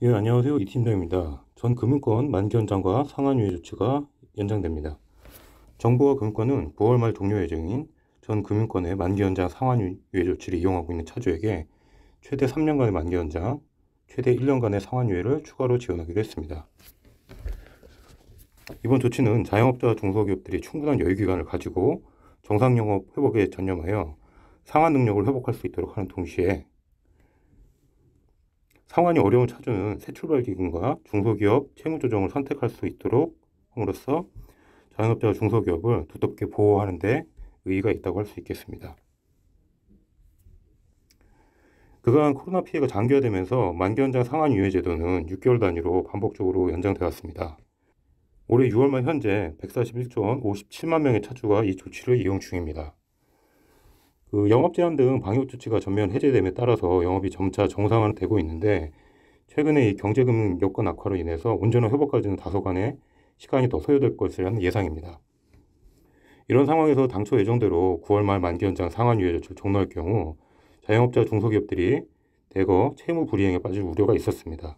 예, 안녕하세요. 이팀장입니다. 전 금융권 만기연장과 상한유예 조치가 연장됩니다. 정부와 금융권은 9월 말 종료 예정인 전 금융권의 만기연장 상한유예 조치를 이용하고 있는 차주에게 최대 3년간의 만기연장, 최대 1년간의 상한유예를 추가로 지원하기로 했습니다. 이번 조치는 자영업자와 중소기업들이 충분한 여유기간을 가지고 정상영업 회복에 전념하여 상한 능력을 회복할 수 있도록 하는 동시에 상환이 어려운 차주는 새 출발 기금과 중소기업 채무 조정을 선택할 수 있도록 함으로써 자영업자와 중소기업을 두텁게 보호하는 데 의의가 있다고 할 수 있겠습니다. 그간 코로나 피해가 장기화되면서 만기 연장 상환 유예 제도는 6개월 단위로 반복적으로 연장되었습니다. 올해 6월말 현재 141조 원 57만 명의 차주가 이 조치를 이용 중입니다. 그 영업 제한 등 방역 조치가 전면 해제됨에 따라서 영업이 점차 정상화되고 있는데 최근에 이 경제금융 여건 악화로 인해서 운전을 회복까지는 다소간의 시간이 더 소요될 것이라는 예상입니다. 이런 상황에서 당초 예정대로 9월 말 만기 연장 상한 유예 조치를 종료할 경우 자영업자 중소기업들이 대거 채무 불이행에 빠질 우려가 있었습니다.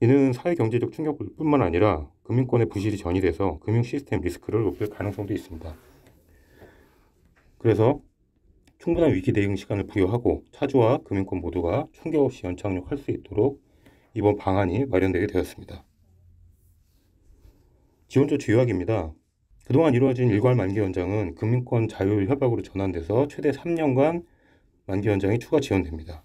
이는 사회 경제적 충격뿐만 아니라 금융권의 부실이 전이돼서 금융 시스템 리스크를 높일 가능성도 있습니다. 그래서 충분한 위기 대응 시간을 부여하고 차주와 금융권 모두가 충격 없이 연착륙할 수 있도록 이번 방안이 마련되게 되었습니다. 지원조 주요약입니다. 그동안 이루어진 일괄 만기 연장은 금융권 자율 협약으로 전환돼서 최대 3년간 만기 연장이 추가 지원됩니다.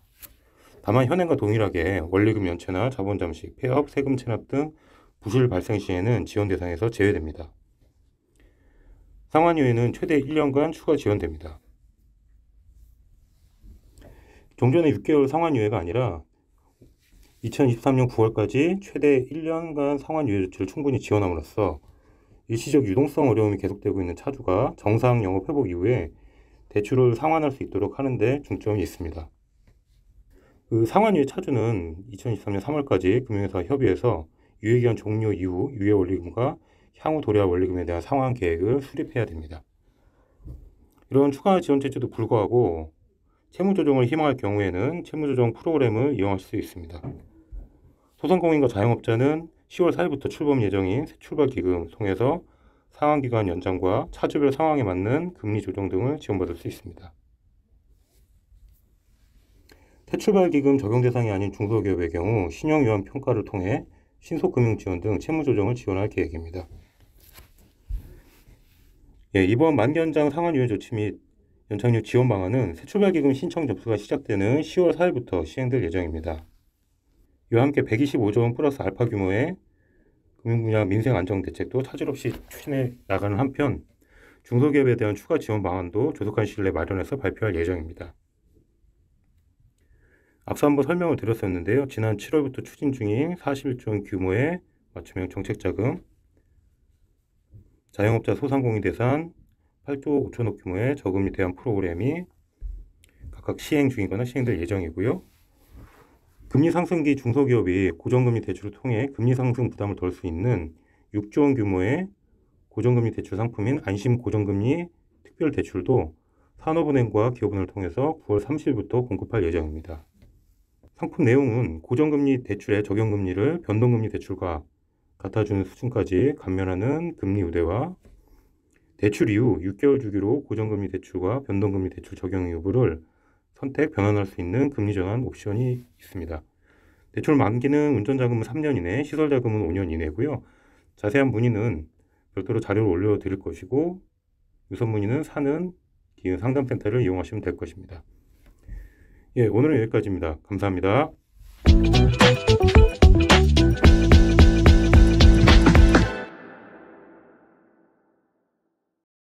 다만 현행과 동일하게 원리금 연체나 자본 잠식, 폐업, 세금 체납 등 부실 발생 시에는 지원 대상에서 제외됩니다. 상환 유예는 최대 1년간 추가 지원됩니다. 종전의 6개월 상환유예가 아니라 2023년 9월까지 최대 1년간 상환유예 조치를 충분히 지원함으로써 일시적 유동성 어려움이 계속되고 있는 차주가 정상 영업 회복 이후에 대출을 상환할 수 있도록 하는데 중점이 있습니다. 그 상환유예 차주는 2023년 3월까지 금융회사 협의해서 유예기간 종료 이후 유예 원리금과 향후 도래할 원리금에 대한 상환 계획을 수립해야 됩니다. 이런 추가 지원 제도도 불구하고 채무조정을 희망할 경우에는 채무조정 프로그램을 이용하실 수 있습니다. 소상공인과 자영업자는 10월 4일부터 출범 예정인 새 출발기금 통해서 상환기간 연장과 차주별 상황에 맞는 금리 조정 등을 지원받을 수 있습니다. 새출발기금 적용 대상이 아닌 중소기업의 경우 신용유한 평가를 통해 신속금융지원 등 채무조정을 지원할 계획입니다. 예, 이번 만기 연장 상환 유예 조치 및 연착륙 지원 방안은 새 출발기금 신청 접수가 시작되는 10월 4일부터 시행될 예정입니다. 이와 함께 125조 원 플러스 알파 규모의 금융분야 민생 안정 대책도 차질 없이 추진해 나가는 한편 중소기업에 대한 추가 지원 방안도 조속한 시일 내 마련해서 발표할 예정입니다. 앞서 한번 설명을 드렸었는데요. 지난 7월부터 추진 중인 41조 원 규모의 맞춤형 정책 자금, 자영업자 소상공인 대상 8조 5천억 규모의 저금리 대안 프로그램이 각각 시행 중이거나 시행될 예정이고요. 금리 상승기 중소기업이 고정금리 대출을 통해 금리 상승 부담을 덜 수 있는 6조 원 규모의 고정금리 대출 상품인 안심 고정금리 특별 대출도 산업은행과 기업은행을 통해서 9월 30일부터 공급할 예정입니다. 상품 내용은 고정금리 대출의 적용금리를 변동금리 대출과 같아주는 수준까지 감면하는 금리 우대와 대출 이후 6개월 주기로 고정금리 대출과 변동금리 대출 적용 여부를 선택 변환할 수 있는 금리 전환 옵션이 있습니다. 대출 만기는 운전자금은 3년 이내, 시설자금은 5년 이내고요. 자세한 문의는 별도로 자료를 올려드릴 것이고 유선 문의는 사는 기은 상담센터를 이용하시면 될 것입니다. 예, 오늘은 여기까지입니다. 감사합니다.